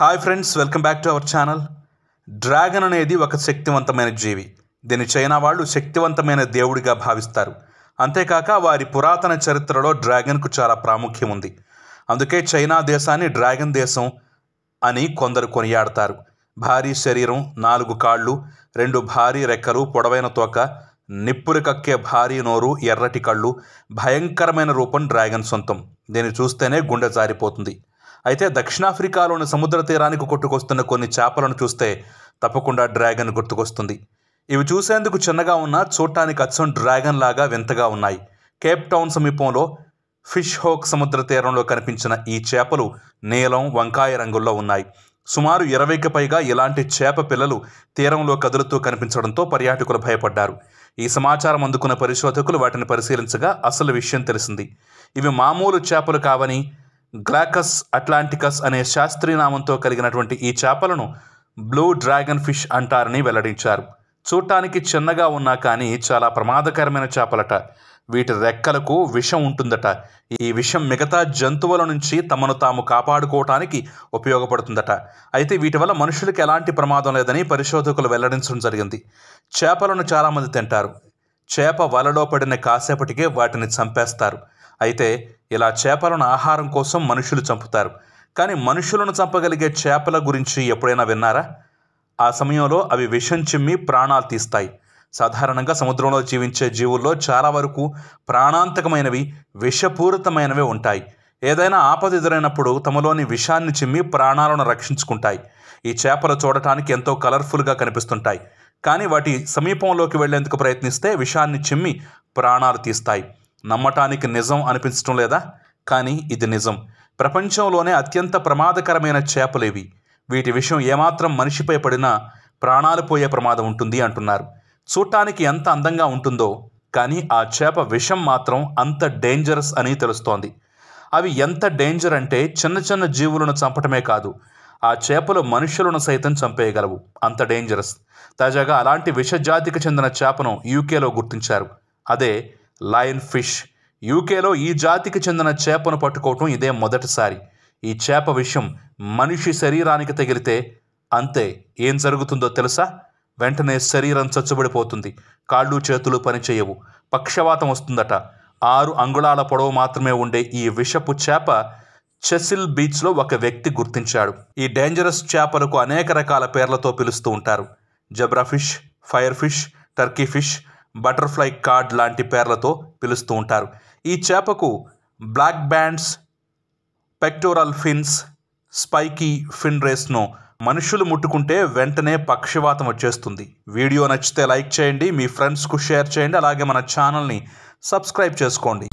hi friends welcome back to our channel dragon అనేది ఒక శక్తివంతమైన జీవి దీని చైనా వాళ్ళు శక్తివంతమైన దేవుడిగా భావిస్తారు అంతేకాక వారి పురాతన చరిత్రలో డ్రాగన్కు చాలా ప్రాముఖ్యం ఉంది అందుకే చైనా దేశాన్ని డ్రాగన్ దేశం అని కొందరు కొనియాడతారు భారీ శరీరం నాలుగు కాళ్ళు రెండు భారీ రెక్కలు పొడవైన తోక నిప్పులు కక్కే భారీ నోరు ఎర్రటి కళ్ళు భయంకరమైన రూపం డ్రాగన్ సొంతం దీన్ని చూస్తేనే గుండె జారిపోతుంది అయితే దక్షిణాఫ్రికాలోని సముద్ర తీరానికి కొట్టుకొస్తున్న కొన్ని చేపలను చూస్తే తప్పకుండా డ్రాగన్ గుర్తుకొస్తుంది ఇవి చూసేందుకు చిన్నగా ఉన్న చూడటానికి అచ్చం డ్రాగన్ లాగా వింతగా ఉన్నాయి కేప్ టౌన్ సమీపంలో ఫిష్ హోక్ సముద్ర తీరంలో కనిపించిన ఈ చేపలు నీలం వంకాయ రంగుల్లో ఉన్నాయి సుమారు ఇరవైకి పైగా ఇలాంటి చేప పిల్లలు తీరంలో కదులుతూ కనిపించడంతో పర్యాటకులు భయపడ్డారు ఈ సమాచారం అందుకున్న పరిశోధకులు వాటిని పరిశీలించగా అసలు విషయం తెలిసింది ఇవి మామూలు చేపలు కావని గ్లాకస్ అట్లాంటికస్ అనే శాస్త్రీనామంతో కలిగినటువంటి ఈ చేపలను బ్లూ డ్రాగన్ ఫిష్ అంటారని వెల్లడించారు చూడటానికి చిన్నగా ఉన్నా కానీ చాలా ప్రమాదకరమైన చేపలట వీటి రెక్కలకు విషం ఉంటుందట ఈ విషం మిగతా జంతువుల నుంచి తమను తాము కాపాడుకోవటానికి ఉపయోగపడుతుందట అయితే వీటి వల్ల మనుషులకు ఎలాంటి ప్రమాదం లేదని పరిశోధకులు వెల్లడించడం జరిగింది చేపలను చాలామంది తింటారు చేప వలలో పడిన కాసేపటికే వాటిని చంపేస్తారు అయితే ఇలా చేపలను ఆహారం కోసం మనుషులు చంపుతారు కానీ మనుషులను చంపగలిగే చేపల గురించి ఎప్పుడైనా విన్నారా ఆ సమయంలో అవి విషం చిమ్మి ప్రాణాలు తీస్తాయి సాధారణంగా సముద్రంలో జీవించే జీవుల్లో చాలా వరకు ప్రాణాంతకమైనవి విషపూరితమైనవి ఉంటాయి ఏదైనా ఆపద ఎదురైనప్పుడు తమలోని విషాన్ని చిమ్మి ప్రాణాలను రక్షించుకుంటాయి ఈ చేపలు చూడటానికి ఎంతో కలర్ఫుల్గా కనిపిస్తుంటాయి కానీ వాటి సమీపంలోకి వెళ్లేందుకు ప్రయత్నిస్తే విషాన్ని చిమ్మి ప్రాణాలు తీస్తాయి నమ్మటానికి నిజం అనిపించటం లేదా కానీ ఇది నిజం ప్రపంచంలోనే అత్యంత ప్రమాదకరమైన చేపలేవి వీటి విషయం ఏమాత్రం మనిషిపై పడినా ప్రాణాలు పోయే ప్రమాదం ఉంటుంది అంటున్నారు చూడటానికి ఎంత అందంగా ఉంటుందో కానీ ఆ చేప విషం మాత్రం అంత డేంజరస్ అని తెలుస్తోంది అవి ఎంత డేంజర్ అంటే చిన్న చిన్న జీవులను చంపటమే కాదు ఆ చేపలు మనుషులను సైతం చంపేయగలవు అంత డేంజరస్ తాజాగా అలాంటి విషజాతికి చెందిన చేపను యూకేలో గుర్తించారు అదే లయన్ ఫిష్ యూకేలో ఈ జాతికి చెందిన చేపను పట్టుకోవటం ఇదే మొదటిసారి ఈ చేప విషయం మనిషి శరీరానికి తగిలితే అంతే ఏం జరుగుతుందో తెలుసా వెంటనే శరీరం చచ్చుబడిపోతుంది కాళ్ళు చేతులు పనిచేయవు పక్షవాతం వస్తుందట ఆరు అంగుళాల పొడవు మాత్రమే ఉండే ఈ విషపు చేప చెసిల్ బీచ్లో ఒక వ్యక్తి గుర్తించాడు ఈ డేంజరస్ చేపలకు అనేక రకాల పేర్లతో పిలుస్తూ ఉంటారు zebra fish fire fish turkey fish butterfly cod లాంటి పేర్లతో పిలుస్తూ ఉంటారు ఈ చేపకు black bands pectoral fins spiky fin రేస్ను మనుషులు ముట్టుకుంటే వెంటనే పక్షవాతం వచ్చేస్తుంది వీడియో నచ్చితే లైక్ చేయండి మీ ఫ్రెండ్స్కు షేర్ చేయండి అలాగే మన ఛానల్ని సబ్స్క్రైబ్ చేసుకోండి